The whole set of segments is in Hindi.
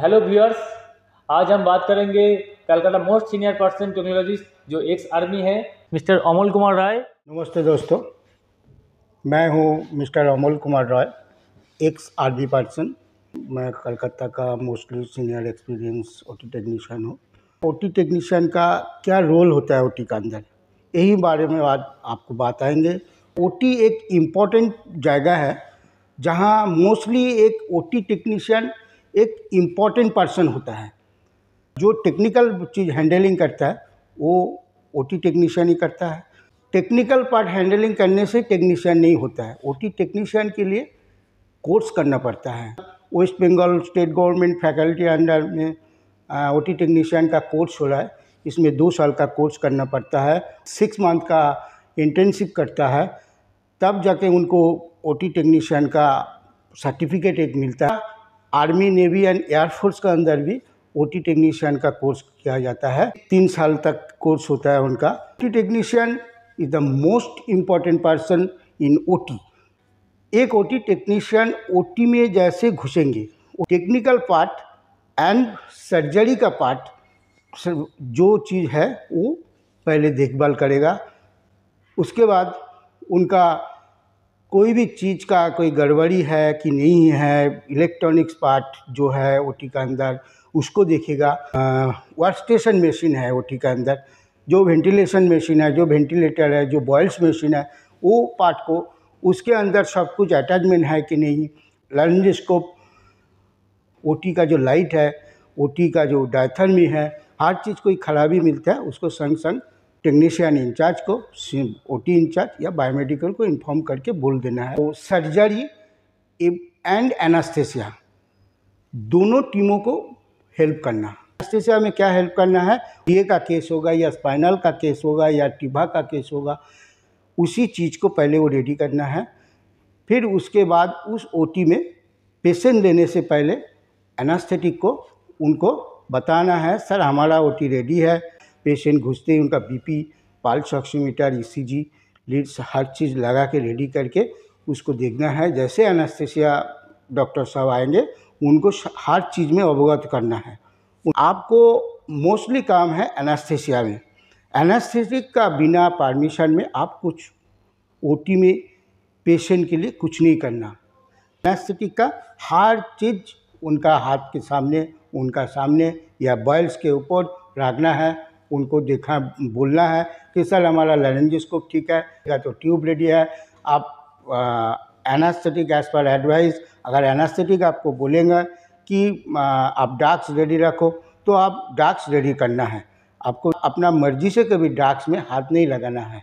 हेलो व्यूअर्स आज हम बात करेंगे Calcutta most senior person technologist जो एक्स आर्मी है मिस्टर अमोल कुमार राय नमस्ते दोस्तों मैं हूँ mister Amol Kumar Roy ex army person मैं कलकत्ता का mostly senior experience OT technician हूँ ओटी टेक्नीशियन का क्या रोल होता है ओटी के अंदर यही बारे में आज आपको बताएंगे ओटी एक इम्पॉर्टेंट जगह है जहाँ मोस्टली एक ओटी टेक्नीशियन एक इम्पॉर्टेंट पर्सन होता है जो टेक्निकल चीज़ हैंडलिंग करता है वो ओ टी टेक्नीशियन ही करता है टेक्निकल पार्ट हैंडलिंग करने से टेक्नीशियन नहीं होता है ओ टी टेक्नीशियन के लिए कोर्स करना पड़ता है West Bengal state government faculty under में ओ टी टेक्नीशियन का कोर्स हो रहा है इसमें दो साल का कोर्स करना पड़ता है सिक्स मंथ का इंटर्नशिप करता है तब जाके उनको ओ टी टेक्नीशियन का सर्टिफिकेट एक मिलता है आर्मी नेवी एंड एयरफोर्स के अंदर भी ओटी टेक्नीशियन का कोर्स किया जाता है तीन साल तक कोर्स होता है उनका OT technician is the most important person in OT एक ओटी टेक्नीशियन ओटी में जैसे घुसेंगे टेक्निकल पार्ट एंड सर्जरी का पार्ट जो चीज़ है वो पहले देखभाल करेगा उसके बाद उनका कोई भी चीज़ का कोई गड़बड़ी है कि नहीं है इलेक्ट्रॉनिक्स पार्ट जो है ओ के अंदर उसको देखेगा वर्क स्टेशन मशीन है ओ के अंदर जो वेंटिलेशन मशीन है जो वेंटिलेटर है जो बॉयल्स मशीन है वो पार्ट को उसके अंदर सब कुछ अटैचमेंट है कि नहीं लर्नस्कोप ओ का जो लाइट है ओ का जो डायथर्मी है हर चीज़ कोई खराबी मिलता है उसको संग संग टेक्नीशियन इंचार्ज को ओ टी इंचार्ज या बायोमेडिकल को इन्फॉर्म करके बोल देना है तो सर्जरी एंड एनास्थेसिया दोनों टीमों को हेल्प करना एनास्थेसिया में क्या हेल्प करना है ये का केस होगा या स्पाइनल का केस होगा या टिबा का केस होगा उसी चीज़ को पहले वो रेडी करना है फिर उसके बाद उस ओ में पेशेंट लेने से पहले एनास्थेटिक को उनको बताना है सर हमारा ओ रेडी है पेशेंट घुसते ही उनका BP pulse oximeter ECG leads हर चीज़ लगा के रेडी करके उसको देखना है जैसे अनस्थेसिया डॉक्टर साहब आएंगे उनको हर चीज़ में अवगत करना है आपको मोस्टली काम है एनास्थेसिया में एनास्थेसिक का बिना परमिशन में आप कुछ ओटी में पेशेंट के लिए कुछ नहीं करना एनास्थेटिक का हर चीज़ उनका हाथ के सामने उनका सामने या बॉयल्स के ऊपर रखना है उनको देखा बोलना है कि सर हमारा लेरेंजिस्कोप ठीक है या तो ट्यूब रेडी है आप एनास्थेटिक एज पर एडवाइस अगर एनास्थेटिक आपको बोलेंगे कि आ, आप डाक्स रेडी रखो तो आप डाक्स रेडी करना है आपको अपना मर्जी से कभी डाक्स में हाथ नहीं लगाना है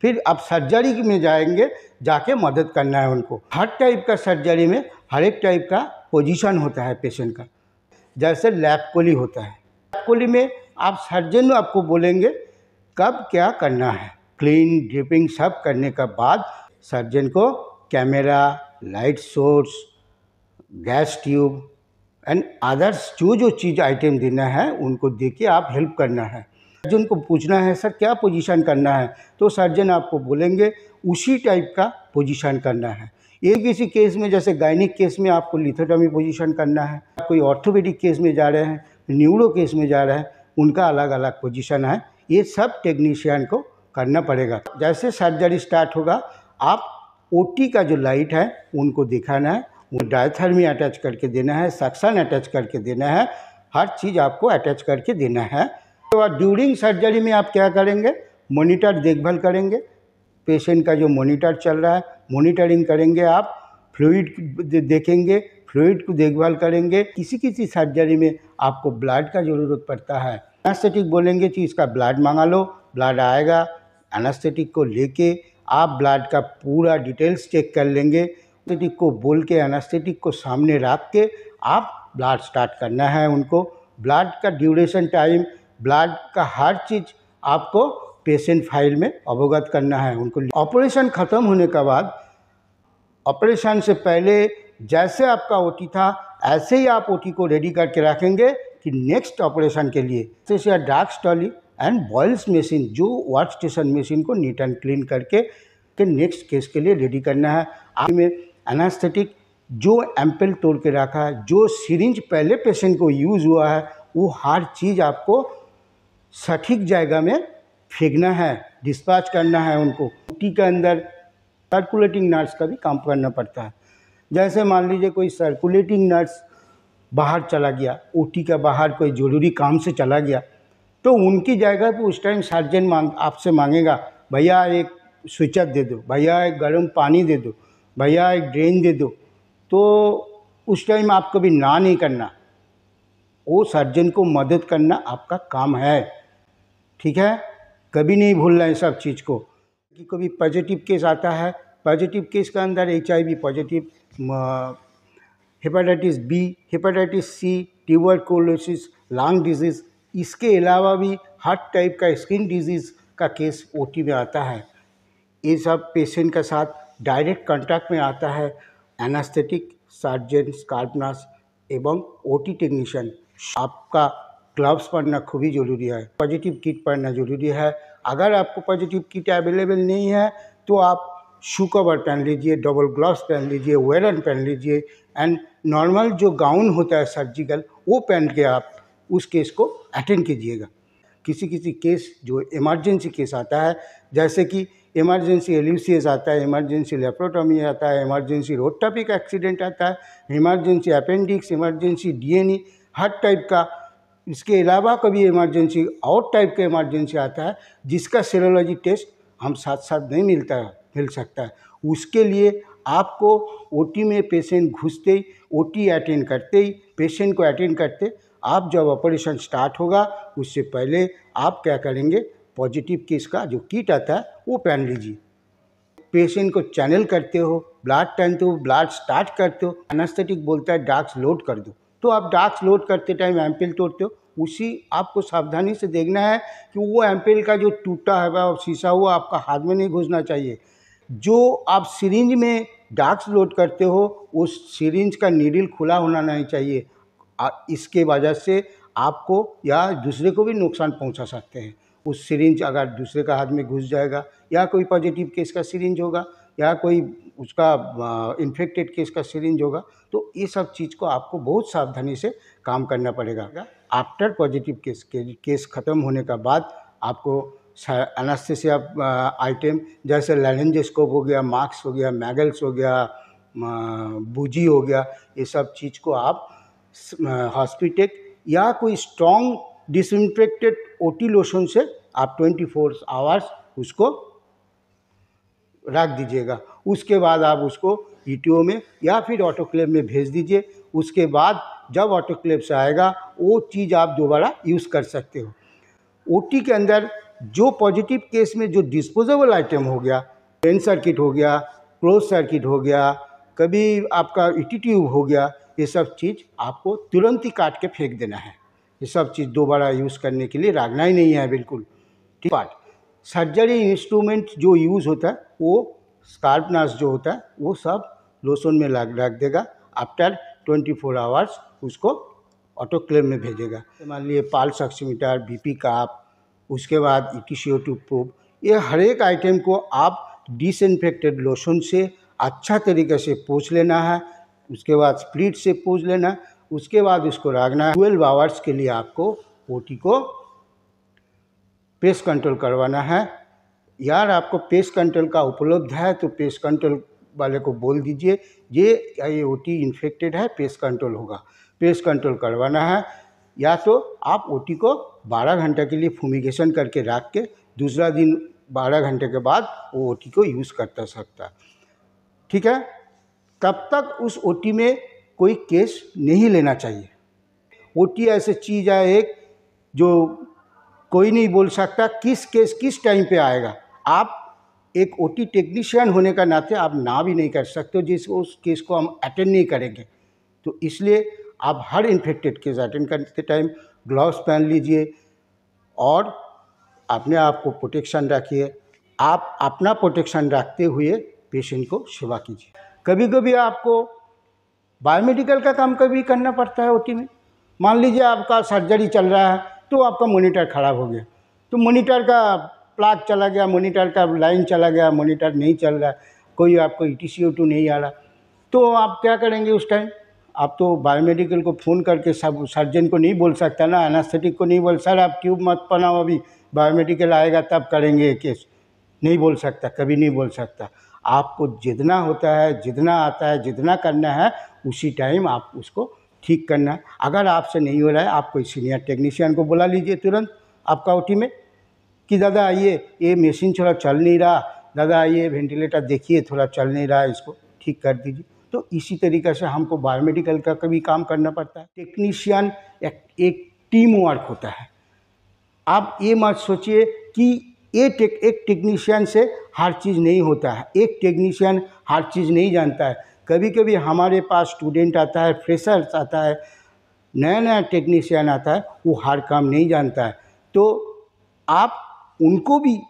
फिर आप सर्जरी में जाएंगे जाके मदद करना है उनको हर टाइप का सर्जरी में हर एक टाइप का पोजीशन होता है पेशेंट का जैसे लैब कोली होता है लैब कोली में आप सर्जन आपको बोलेंगे कब क्या करना है क्लीन ड्रिपिंग सब करने का बाद सर्जन को camera light source gas tube and others जो जो चीज़ आइटम देना है उनको दे के आप हेल्प करना है सर्जन को पूछना है सर क्या पोजीशन करना है तो सर्जन आपको बोलेंगे उसी टाइप का पोजीशन करना है एक किसी केस में जैसे गायनिक केस में आपको लिथोटॉमी पोजीशन करना है कोई ऑर्थोपेडिक केस में जा रहे हैं न्यूरो केस में जा रहे हैं उनका अलग अलग पोजीशन है ये सब टेक्नीशियन को करना पड़ेगा जैसे सर्जरी स्टार्ट होगा आप ओटी का जो लाइट है उनको दिखाना है वो डायथर्मी अटैच करके देना है सक्सन अटैच करके देना है हर चीज़ आपको अटैच करके देना है तो ड्यूरिंग सर्जरी में आप क्या करेंगे मोनिटर देखभाल करेंगे पेशेंट का जो मोनिटर चल रहा है मोनिटरिंग करेंगे आप फ्लूड देखेंगे फ्लूड को देखभाल करेंगे किसी किसी सर्जरी में आपको ब्लड का ज़रूरत पड़ता है एनास्थेटिक बोलेंगे कि इसका ब्लड मंगा लो ब्लड आएगा एनास्थेटिक को लेके आप ब्लड का पूरा डिटेल्स चेक कर लेंगे एनास्थेटिक को बोल के एनास्थेटिक को सामने रख के आप ब्लड स्टार्ट करना है उनको ब्लड का ड्यूरेशन टाइम ब्लड का हर चीज़ आपको पेशेंट फाइल में अवगत करना है उनको ऑपरेशन ख़त्म होने के बाद ऑपरेशन से पहले जैसे आपका ओटी था ऐसे ही आप ओटी को रेडी करके रखेंगे कि नेक्स्ट ऑपरेशन के लिए तो डार्क स्टॉली एंड बॉयल्स मशीन जो वर्क स्टेशन मशीन को नीट एंड क्लीन करके के नेक्स्ट केस के लिए रेडी करना है आप में एनास्थेटिक जो एम्पल तोड़ के रखा है जो सीरिंज पहले पेशेंट को यूज़ हुआ है वो हर चीज़ आपको सठीक जगह में फेंकना है डिस्पाच करना है उनको टी के अंदर सर्कुलेटिंग नर्स का भी काम करना पड़ता है जैसे मान लीजिए कोई सर्कुलेटिंग नर्स बाहर चला गया ओटी का बाहर कोई ज़रूरी काम से चला गया तो उनकी जगह पर उस टाइम सर्जन मांग आपसे मांगेगा भैया एक स्विचअप दे दो भैया एक गर्म पानी दे दो भैया एक ड्रेन दे दो तो उस टाइम आप कभी ना नहीं करना वो सर्जन को मदद करना आपका काम है ठीक है कभी नहीं भूलना है सब चीज़ को कि कभी पॉजिटिव केस आता है पॉजिटिव केस का अंदर H positive hepatitis B hepatitis C tuberculosis lung disease इसके अलावा भी हर टाइप का स्किन डिजीज़ का केस ओ में आता है ये सब पेशेंट के साथ डायरेक्ट कांटेक्ट में आता है एनास्थेटिक सर्जन स्कार्पनास एवं एवं ओटी टेक्नीशियन आपका ग्लव्स पहनना खूब ही जरूरी है पॉजिटिव किट पहनना जरूरी है अगर आपको पॉजिटिव किट अवेलेबल नहीं है तो आप शू कवर पहन लीजिए डबल ग्लव्स पहन लीजिए वेलन पहन लीजिए एंड नॉर्मल जो गाउन होता है सर्जिकल वो पहन के आप उस केस को अटेंड कीजिएगा किसी किसी केस जो इमरजेंसी केस आता है जैसे कि इमरजेंसी एलिवसीज आता है इमरजेंसी लेप्रोटॉमी आता है इमरजेंसी रोड टॉपिक एक्सीडेंट आता है इमरजेंसी अपेंडिक्स इमरजेंसी डीएनई हर टाइप का इसके अलावा कभी इमरजेंसी और टाइप का इमरजेंसी आता है जिसका सेरोलॉजी टेस्ट हम साथ साथ नहीं मिलता है हिल सकता है उसके लिए आपको ओटी में पेशेंट घुसते ही ओटी अटेंड करते ही पेशेंट को अटेंड करते आप जब ऑपरेशन स्टार्ट होगा उससे पहले आप क्या करेंगे पॉजिटिव केस का जो किट आता है वो पहन लीजिए पेशेंट को चैनल करते हो ब्लड टनते हो ब्लड स्टार्ट करते हो एनास्थेटिक बोलता है ड्रग्स लोड कर दो तो आप ड्रग्स लोड करते टाइम एम्पिल तोड़ते हो उसी आपको सावधानी से देखना है कि वो एम्पिल का जो टूटा है शीशा हुआ आपका हाथ में नहीं घुसना चाहिए जो आप सिरिंज में डाक्स लोड करते हो उस सिरिंज का नीडल खुला होना नहीं चाहिए इसके वजह से आपको या दूसरे को भी नुकसान पहुंचा सकते हैं उस सिरिंज अगर दूसरे का हाथ में घुस जाएगा या कोई पॉजिटिव केस का सिरिंज होगा या कोई उसका इन्फेक्टेड केस का सिरिंज होगा तो ये सब चीज़ को आपको बहुत सावधानी से काम करना पड़ेगा आफ्टर पॉजिटिव केस केस ख़त्म होने का बाद आपको अनस्थिसिया आइटम जैसे लैरेंजस्कोप हो गया मार्क्स हो गया मैगल्स हो गया बूजी हो गया ये सब चीज़ को आप हॉस्पिटिक या कोई स्ट्रॉन्ग डिसइनफेक्टेड ओटी लोशन से आप 24 फोर आवर्स उसको रख दीजिएगा उसके बाद आप उसको ई e में या फिर ऑटोक्लेव में भेज दीजिए उसके बाद जब ऑटोक्लेव से आएगा वो चीज़ आप दोबारा यूज़ कर सकते हो ओटी के अंदर जो पॉजिटिव केस में जो डिस्पोजेबल आइटम हो गया पेन सर्किट हो गया क्लोज सर्किट हो गया कभी आपका ई e ट्यूब हो गया ये सब चीज़ आपको तुरंत ही काट के फेंक देना है ये सब चीज़ दोबारा यूज़ करने के लिए रागना ही नहीं है बिल्कुल ठीक पार्ट सर्जरी इंस्ट्रूमेंट जो यूज़ होता है वो स्कार्पनास जो होता है वो सब लोसन में लाग रख देगा आफ्टर 24 आवर्स उसको ऑटोक्लेव में भेजेगा मान लिए पाल सक्सीमीटर बीपी काप उसके बाद इटिशियोटिव प्रूफ ये हर एक आइटम को आप डिसइनफेक्टेड लोशन से अच्छा तरीके से पोछ लेना है उसके बाद स्प्लिट से पोछ लेना है उसके बाद उसको रागना है ट्वेल्व आवर्स के लिए आपको पोटी को पेस्ट कंट्रोल करवाना है यार आपको पेस्ट कंट्रोल का उपलब्ध है तो पेस्ट कंट्रोल वाले को बोल दीजिए ये आई ओ टी इन्फेक्टेड है पेस्ट कंट्रोल होगा पेस्ट कंट्रोल करवाना है या तो आप ओटी को 12 घंटे के लिए फूमिगेशन करके रख के दूसरा दिन 12 घंटे के बाद वो ओटी को यूज़ करता सकता ठीक है तब तक उस ओटी में कोई केस नहीं लेना चाहिए ओटी ऐसे चीज़ है एक जो कोई नहीं बोल सकता किस केस किस टाइम पे आएगा आप एक ओटी टेक्नीशियन होने का नाते आप ना भी नहीं कर सकते हो जिस उस केस को हम अटेंड नहीं करेंगे तो इसलिए आप हर इन्फेक्टेड केस अटेंड करते टाइम ग्लव्स पहन लीजिए और अपने आप को प्रोटेक्शन रखिए आप अपना प्रोटेक्शन रखते हुए पेशेंट को सेवा कीजिए कभी कभी आपको बायोमेडिकल का काम कभी करना पड़ता है ओटी में मान लीजिए आपका सर्जरी चल रहा है तो आपका मोनीटर ख़राब हो गया तो मोनीटर का प्लाग चला गया मोनीटर का लाइन चला गया मोनीटर नहीं चल रहा कोई आपको ई e टी नहीं आ रहा तो आप क्या करेंगे उस टाइम आप तो बायोमेडिकल को फ़ोन करके सब सर्जन को नहीं बोल सकता ना एनास्थेटिक को नहीं बोल सर आप ट्यूब मत बनाओ अभी बायोमेडिकल आएगा तब करेंगे केस नहीं बोल सकता कभी नहीं बोल सकता आपको जितना होता है जितना आता है जितना करना है उसी टाइम आप उसको ठीक करना है अगर आपसे नहीं हो रहा है आप कोई सीनियर टेक्नीशियन को बुला लीजिए तुरंत आपका ओटी में कि दादा आइए ये मशीन थोड़ा चल नहीं रहा दादा आइए वेंटिलेटर देखिए थोड़ा चल नहीं रहा है इसको ठीक कर दीजिए तो इसी तरीके से हमको बायोमेडिकल का कभी काम करना पड़ता है टेक्नीशियन एक, एक टीम वर्क होता है आप ये मत सोचिए कि ये टेक, एक टेक्नीशियन से हर चीज़ नहीं होता है एक टेक्नीशियन हर चीज़ नहीं जानता है कभी कभी हमारे पास स्टूडेंट आता है फ्रेशर्स आता है नया नया टेक्नीशियन आता है वो हर काम नहीं जानता है तो आप उनको भी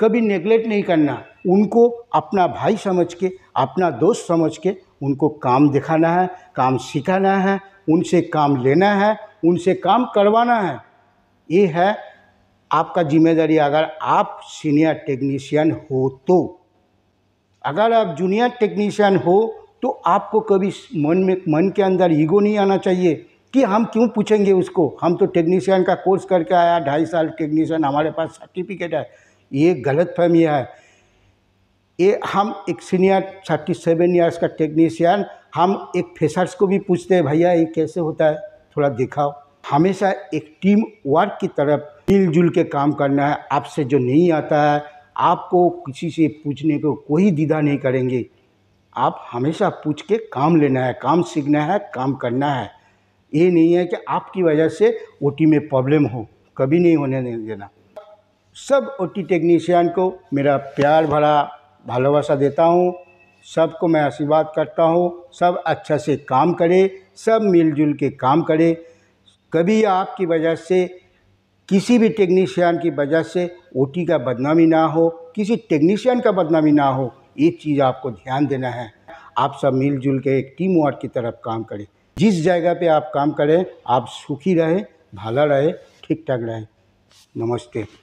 कभी नेगलेक्ट नहीं करना उनको अपना भाई समझ के अपना दोस्त समझ के उनको काम दिखाना है काम सिखाना है उनसे काम लेना है उनसे काम करवाना है ये है आपका जिम्मेदारी अगर आप सीनियर टेक्नीशियन हो तो अगर आप जूनियर टेक्नीशियन हो तो आपको कभी मन में मन के अंदर ईगो नहीं आना चाहिए कि हम क्यों पूछेंगे उसको हम तो टेक्नीशियन का कोर्स करके आया ढाई साल टेक्नीशियन हमारे पास सर्टिफिकेट है ये गलत फहमी है ये हम एक सीनियर थर्टी सेवन ईयर्स का टेक्नीशियन हम एक फेसर्स को भी पूछते हैं भैया ये कैसे होता है थोड़ा दिखाओ हमेशा एक टीम वर्क की तरफ मिलजुल के काम करना है आपसे जो नहीं आता है आपको किसी से पूछने को कोई दिदा नहीं करेंगे आप हमेशा पूछ के काम लेना है काम सीखना है काम करना है ये नहीं है कि आपकी वजह से ओ में प्रॉब्लम हो कभी नहीं होने देना सब ओ टी टेक्नीशियन को मेरा प्यार भरा भालोबासा देता हूँ सबको मैं आशीर्वाद करता हूँ सब अच्छा से काम करे सब मिलजुल के काम करें कभी आपकी वजह से किसी भी टेक्नीशियन की वजह से ओटी का बदनामी ना हो किसी टेक्नीशियन का बदनामी ना हो ये चीज़ आपको ध्यान देना है आप सब मिलजुल के एक टीम वर्क की तरफ काम करें जिस जगह पे आप काम करें आप सुखी रहें भला रहे ठीक ठाक रहे नमस्ते